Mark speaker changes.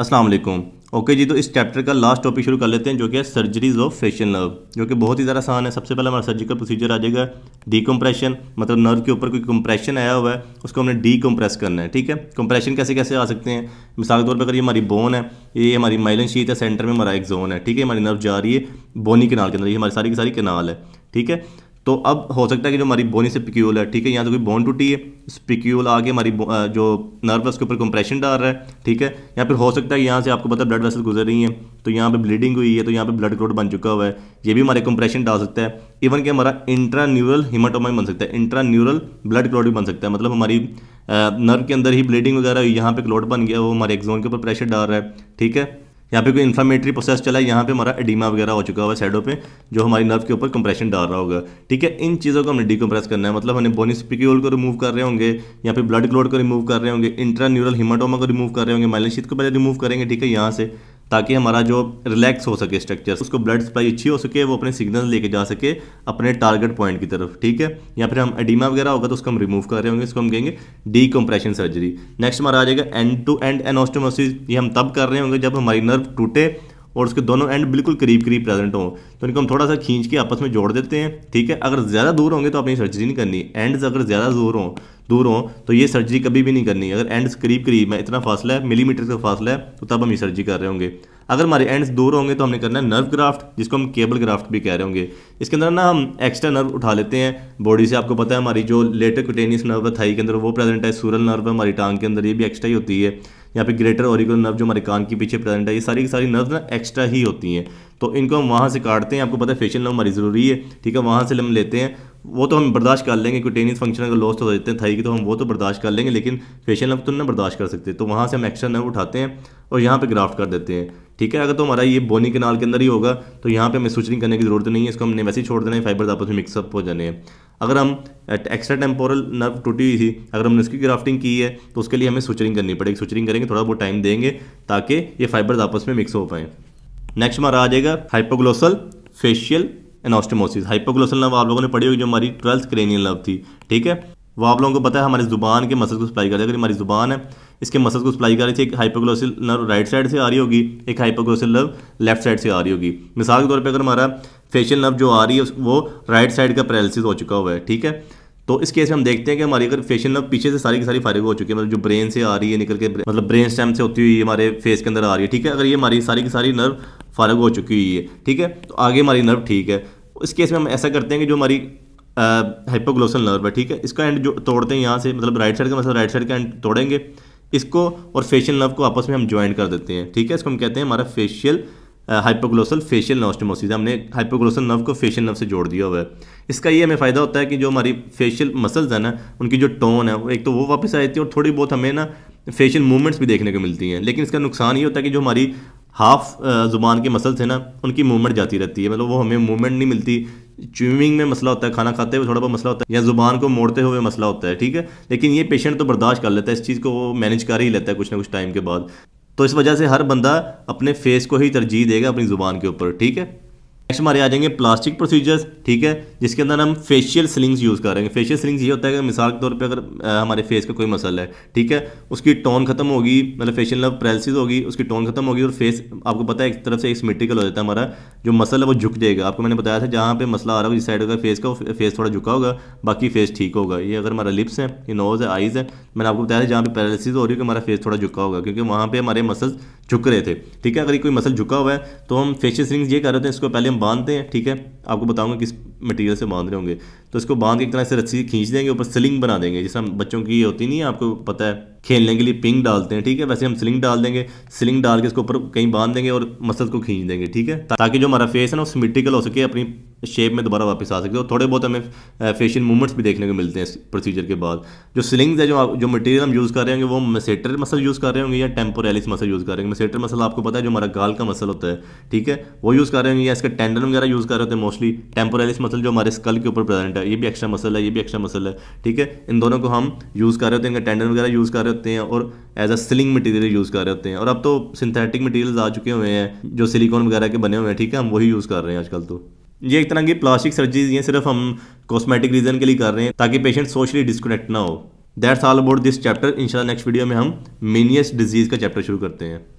Speaker 1: अस्सलाम वालेकुम ओके जी तो इस चैप्टर का लास्ट टॉपिक शुरू कर लेते हैं जो कि है सर्जरीज ऑफ फेशियल नर्व जो कि बहुत ही ज़्यादा आसान है सबसे पहले हमारा सर्जिकल प्रोसीजर आ जाएगा डी कम्प्रेशन मतलब नर्व के ऊपर कोई कंप्रेशन आया हुआ है उसको हमने डी करना है ठीक है कंप्रेशन कैसे कैसे आ सकते हैं मिसाल के तौर पर अगर ये हमारी बोन है ये हमारी माइलन शीत है सेंटर में हमारा एक जोन है ठीक है हमारी नर्व जा रही है बोनी किनाल के अंदर ये हमारी सारी की सारी किनाल है ठीक है तो अब हो सकता है कि जो हमारी बोनी से पिक्यूल है ठीक है यहाँ से कोई बोन टूटी है स्पिक्यूल आके हमारी जो नर्व के ऊपर कंप्रेशन डाल रहा है ठीक है या फिर हो सकता है यहाँ से आपको पता है ब्लड वेसल गुजर रही है तो यहाँ पे ब्लीडिंग हुई है तो यहाँ पे ब्लड क्लोट बन चुका हुआ है ये भी हमारे कंप्रेशन डाल सकता है इवन कि हमारा इंट्रा न्यूरल हिमाटोमा बन सकता है इंट्रा न्यूरल ब्लड क्लोट भी बन सकता है मतलब हमारी नर्व के अंदर ही ब्लीडिंग वगैरह यहाँ पर क्लोट बन गया वो हमारे एक्जोन के ऊपर प्रेशर डाल रहा है ठीक है यहाँ पे कोई इन्फ्लामेटरी प्रोसेस चला है यहाँ पे हमारा एडीमा वगैरह हो चुका हुआ है साइडों पे जो हमारी नर्व के ऊपर कंप्रेशन डाल रहा होगा ठीक है इन चीज़ों को हमने डिकम्प्रेस करना है मतलब हमने बोनिस्पिक्यूल को रिमूव कर रहे होंगे यहाँ पे ब्लड क्लोड को रिमूव कर रहे होंगे इंट्रा न्यूरल हिमाटोमा को रिमूव कर रहे होंगे माइलेशीत को पहले रिमूव करेंगे ठीक है यहाँ से ताकि हमारा जो रिलैक्स हो सके स्ट्रक्चर उसको ब्लड सप्लाई अच्छी हो सके वो अपने सिग्नल लेके जा सके अपने टारगेट पॉइंट की तरफ ठीक है या फिर हम एडिमा वगैरह होगा तो उसको हम रिमूव कर रहे होंगे इसको हम कहेंगे डी कंप्रेशन सर्जरी नेक्स्ट हमारा आ जाएगा एंड टू एंड एनोस्टोमोसिस ये हम तब कर रहे होंगे जब हमारी नर्व टूटे और उसके दोनों एंड बिल्कुल करीब करीब प्रेजेंट हों तो इनको हम थोड़ा सा खींच के आपस में जोड़ देते हैं ठीक है अगर ज़्यादा दूर होंगे तो अपनी सर्जरी नहीं करनी एंड्स अगर ज़्यादा दूर हों दूर हों तो ये सर्जरी कभी भी नहीं करनी अगर एंड्स करीब करीब है इतना फासला है मिलीमीटर का फासला है तो तब हम ये सर्जरी कर रहे होंगे अगर हमारे एंड्स दूर होंगे तो हमने करना है नर्व ग्राफ्ट जिसको हम केबल ग्राफ्ट भी कह रहे होंगे इसके अंदर ना हम एक्स्ट्रा नर्व उठा लेते हैं बॉडी से आपको पता है हमारी जो लेटर क्यूटेनियस नर्व है थाई के अंदर वो प्रेजेंट है सूरल नर्व है हमारी टांग के अंदर ये भी एक्स्ट्रा ही होती है यहाँ पे ग्रेटर ओरिकल नर्व जो हमारे कान के पीछे प्रेजेंट है ये सारी की सारी नर्व ना एक्स्ट्रा ही होती हैं तो इनको हम वहाँ से काटते हैं आपको पता है फेशियल नर्व हमारी ज़रूरी है ठीक है वहाँ से हम लेते हैं वो तो हम बर्दाश्त कर लेंगे क्योंकि टेनिस फंक्शन अगर लॉस्ट हो जाते हैं थाई की तो हम वो तो बर्दाश्त कर लेंगे लेकिन फेशियल नर्व तो ना बर्दाश्त कर सकते तो वहाँ से हम एक्स्ट्रा नर्व उठाते हैं और यहाँ पर ग्राफ्ट कर देते हैं ठीक है अगर तो हमारा ये बोनी कनाल के अंदर ही होगा तो यहाँ पे हमें सुचरिंग करने की जरूरत नहीं है इसको हमने वैसे ही छोड़ देना है फाइबर आपस में मिक्सअप हो जाने हैं अगर हम एक्स्ट्रा टेम्पोरल नर्व टूटी हुई थी अगर हमने उसकी ग्राफ्टिंग की है तो उसके लिए हमें सुचरिंग करनी पड़ेगी सुचरिंग करेंगे थोड़ा बहुत टाइम देंगे ताकि ये फाइबर्स आपस में मिक्स हो पाएँ नेक्स्ट हमारा आ जाएगा hypoglossal facial anastomosis hypoglossal nerve आप लोगों ने पढ़ी होगी जो हमारी ट्वेल्थ क्रेनियल नर्व थी ठीक है वो आप लोगों को पता है हमारी जुबान के मसल को सप्लाई कर रही है अगर हमारी जुबान है इसके मसल को सप्लाई कर रही थी एक हाइपोग्लोसल नर्व राइट साइड से आ रही होगी एक हाइपोग्लोसल नर्व लेफ्ट साइड से आ रही होगी मिसाल के तौर पर अगर हमारा फेशियल नर्व जो आ रही है वो राइट साइड का पैरालिसिस हो चुका हुआ है ठीक है तो इस केस में हम देखते हैं कि हमारी अगर फेशियल नर्व पीछे से सारी की सारी फारिग हो चुकी है मतलब जो ब्रेन से आ रही है निकल के मतलब ब्रेन स्टेम से होती हुई हमारे फेस के अंदर आ रही है ठीक है अगर ये हमारी सारी की सारी नर्व फारग हो चुकी हुई है ठीक है तो आगे हमारी नर्व ठीक है इस केस में हम ऐसा करते हैं कि जो हमारी हाइपोग्लोसल नर्व है ठीक है इसका एंड जो तोड़ते हैं यहाँ से मतलब राइट साइड का मतलब राइट साइड का एंड तोड़ेंगे इसको और फेशियल नर्व को आपस में हम ज्वाइन कर देते हैं ठीक है इसको हम कहते हैं हमारा फेशियल हाइपोग्लोसल फेशियल नोस्टोमोसिस हमने हाइपोग्लोसल नर्व को फेशियल नर्व से जोड़ दिया हुआ है इसका ये हमें फ़ायदा होता है कि जो हमारी फेशियल मसल्स हैं ना उनकी जो टोन है एक तो वो वापस आ जाती है और थोड़ी बहुत हमें ना फेशियल मूवमेंट्स भी देखने को मिलती हैं लेकिन इसका नुकसान ये होता है कि जो हमारी हाफ ज़ुबान के मसल्स हैं ना उनकी मूवमेंट जाती रहती है मतलब वो हमें मूवमेंट नहीं मिलती च्यूमिंग में मसला होता है खाना खाते हुए थोड़ा बहुत मसला होता है या ज़ुबान को मोड़ते हुए मसला होता है ठीक है लेकिन ये पेशेंट तो बर्दाश्त कर लेता है इस चीज़ को वो मैनेज कर ही लेता है कुछ ना कुछ टाइम के बाद तो इस वजह से हर बंदा अपने फेस को ही तरजीह देगा अपनी ज़ुबान के ऊपर ठीक है नेक्स्ट हमारे आ जाएंगे प्लास्टिक प्रोसीजर्स ठीक है जिसके अंदर हम फेशियल स्लिंग्स यूज़ करेंगे फेशियल स्लिंग्स ये होता है कि मिसाल के तौर पे अगर हमारे फेस का कोई मसल है ठीक है उसकी टोन खत्म होगी मतलब फेशियल लव पैरलिसिस होगी उसकी टोन खत्म होगी और फेस आपको पता है एक तरफ से एक स्मिटिकल हो जाता है हमारा जो मसल है वो झुक जाएगा आपको मैंने बताया था जहाँ पर मसला आ रहा है इस साइड होगा फेस का फेस थोड़ा झुका होगा बाकी फेस ठीक होगा ये अगर हमारा लिप्स है ये नोज़ है आइज़ है मैंने आपको बताया था जहाँ पर पैरालिसिस हो रही है कि हमारा फेस थोड़ा झुका होगा क्योंकि वहाँ पर हमारे मसल झुक रहे थे ठीक है अगर कोई मसल झुका हुआ है तो हम फेशियल स्लिंग्स ये कर रहे थे इसको पहले हम बांधते हैं ठीक है आपको बताऊंगा किस मटेरियल से बांध रहे होंगे तो इसको बांध के एक तरह से रस्सी खींच देंगे ऊपर स्लिंग बना देंगे जिसमें बच्चों की होती नहीं है आपको पता है खेलने के लिए पिंग डालते हैं ठीक है वैसे हम स्लिंग डाल देंगे स्लिंग डाल के इसको ऊपर कहीं बांध देंगे और मसल को खींच देंगे ठीक है ताकि जो हमारा फेस है ना वो सिमिट्रिकल हो सके अपनी शेप में दोबारा वापस आ सकते हो थोड़े बहुत हमें फेशियल मूवमेंट्स भी देखने को मिलते हैं इस प्रोसीजर के बाद जो स्लिंग्स है जो जो मटेरियल हम यूज़ कर रहे होंगे वो मसेटर मसल यूज़ कर रहे होंगे या टेम्पोरेलिस मसल यूज़ कर रहे होंगे मसेटर मसल आपको पता है जो हमारा गाल का मसल होता है ठीक है वो यूज़ कर रहे होंगे या इसका टेंडन वगैरह यूज़ कर रहे होते हैं मोस्टली टेम्पोरेलिस मसल जो हमारे स्कल के ऊपर प्रेजेंट है ये भी एक्स्ट्रा मसल है ये भी एक्स्ट्रा मसल है ठीक है इन दोनों को हम यूज़ कर रहे होते हैं इनका टेंडन वगैरह यूज़ कर रहे होते हैं और as a sling material use कर रहे होते हैं और अब तो सिंथेटिक मटीरियल आ चुके हुए हैं जो सिलिकॉन वगैरह के बने हुए हैं ठीक है हम वही यूज़ कर रहे हैं आजकल तो ये एक तरह की प्लास्टिक सर्जरी ये सिर्फ हम कॉस्मेटिक रीजन के लिए कर रहे हैं ताकि पेशेंट सोशली डिस्कनेक्ट ना हो that's all about this chapter इंशाल्लाह नेक्स्ट वीडियो में हम मीनियस डिजीज़ का चैप्टर शुरू करते हैं